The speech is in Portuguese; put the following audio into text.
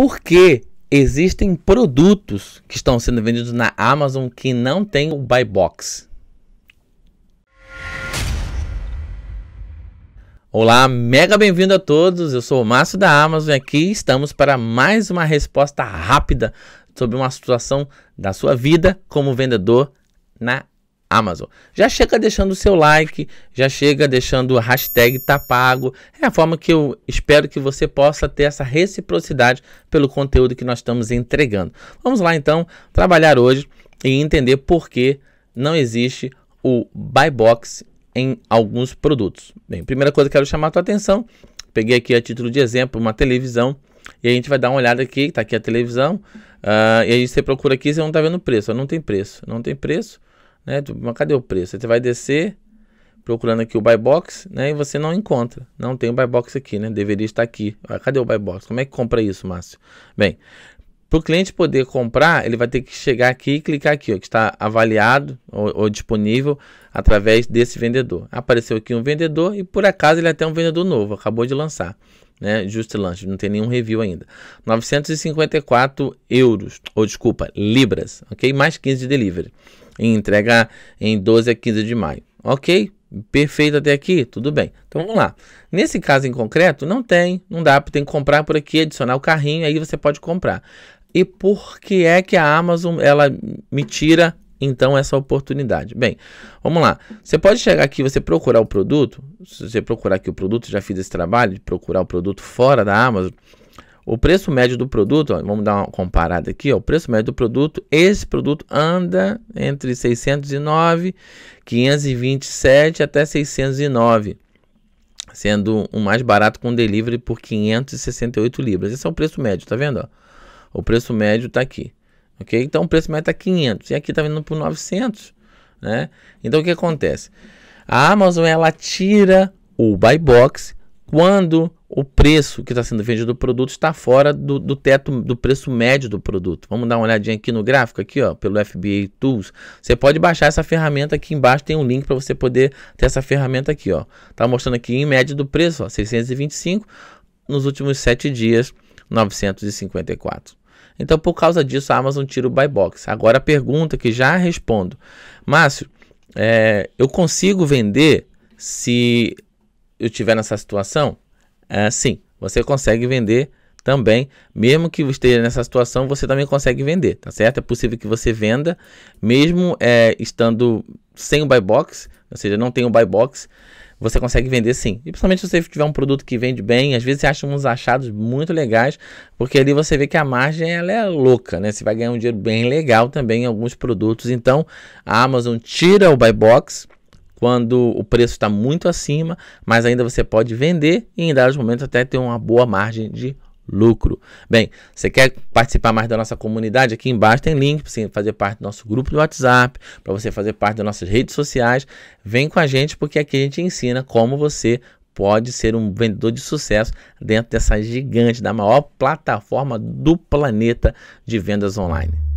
Por que existem produtos que estão sendo vendidos na Amazon que não tem o buy box. Olá, mega bem-vindo a todos. Eu sou o Márcio da Amazon e aqui estamos para mais uma resposta rápida sobre uma situação da sua vida como vendedor na Amazon. Já chega deixando o seu like, já chega deixando a hashtag tá pago. É a forma que eu espero que você possa ter essa reciprocidade pelo conteúdo que nós estamos entregando. Vamos lá então trabalhar hoje e entender por que não existe o buy box em alguns produtos. Bem, primeira coisa que quero chamar a tua atenção, peguei aqui a título de exemplo uma televisão e a gente vai dar uma olhada aqui, tá aqui a televisão, uh, e aí você procura aqui, você não tá vendo preço, não tem preço, não tem preço, né? Mas cadê o preço? Você vai descer procurando aqui o buy box, né? E você não encontra. Não tem o buy box aqui, né? Deveria estar aqui. Ah, cadê o buy box? Como é que compra isso, Márcio? Bem, para o cliente poder comprar, ele vai ter que chegar aqui e clicar aqui, ó, que está avaliado ou, ou, disponível através desse vendedor. Apareceu aqui um vendedor e por acaso ele é até um vendedor novo, acabou de lançar, né? Just Lunch. não tem nenhum review ainda. 954 euros, ou desculpa, libras, ok? Mais 15 de delivery e em 12 a 15 de maio. Ok? Perfeito até aqui? Tudo bem. Então vamos lá. Nesse caso em concreto, não tem, não dá, tem que comprar por aqui, adicionar o carrinho, aí você pode comprar. E por que é que a Amazon ela me tira então essa oportunidade? Bem, vamos lá. Você pode chegar aqui, você procurar o produto. Se você procurar aqui o produto, já fiz esse trabalho de procurar o produto fora da Amazon. O preço médio do produto, ó, vamos dar uma comparada aqui, ó, o preço médio do produto, esse produto anda entre 609, 527 até 609, sendo o mais barato com delivery por 568 libras. Esse é o preço médio, tá vendo? Ó? O preço médio tá aqui, ok? Então o preço médio tá 500 e aqui tá vindo por 900, né? Então o que acontece? A Amazon ela tira o buy box quando o preço que está sendo vendido o produto está fora do, do, teto do preço médio do produto. Vamos dar uma olhadinha aqui no gráfico aqui, ó, pelo FBA Tools. Você pode baixar essa ferramenta aqui embaixo, tem um link para você poder ter essa ferramenta aqui, ó. Tá mostrando aqui em média do preço, ó, 625 nos últimos 7 dias, 954. Então, por causa disso, a Amazon tira o buy box. Agora a pergunta que já respondo. Márcio, é, eu consigo vender se eu estiver nessa situação, é, sim, você consegue vender também, mesmo que esteja nessa situação, você também consegue vender, tá certo? É possível que você venda, mesmo é, estando sem o buy box, ou seja, não tem o buy box, você consegue vender sim. E principalmente se você tiver um produto que vende bem, às vezes você acha uns achados muito legais, porque ali você vê que a margem ela é louca, né? Você vai ganhar um dinheiro bem legal também em alguns produtos. Então, a Amazon tira o buy box, quando o preço está muito acima, mas ainda você pode vender e em dados momentos até ter uma boa margem de lucro. Bem, você quer participar mais da nossa comunidade? Aqui embaixo tem link para você fazer parte do nosso grupo do WhatsApp, para você fazer parte das nossas redes sociais. Vem com a gente porque aqui a gente ensina como você pode ser um vendedor de sucesso dentro dessa gigante da maior plataforma do planeta de vendas online.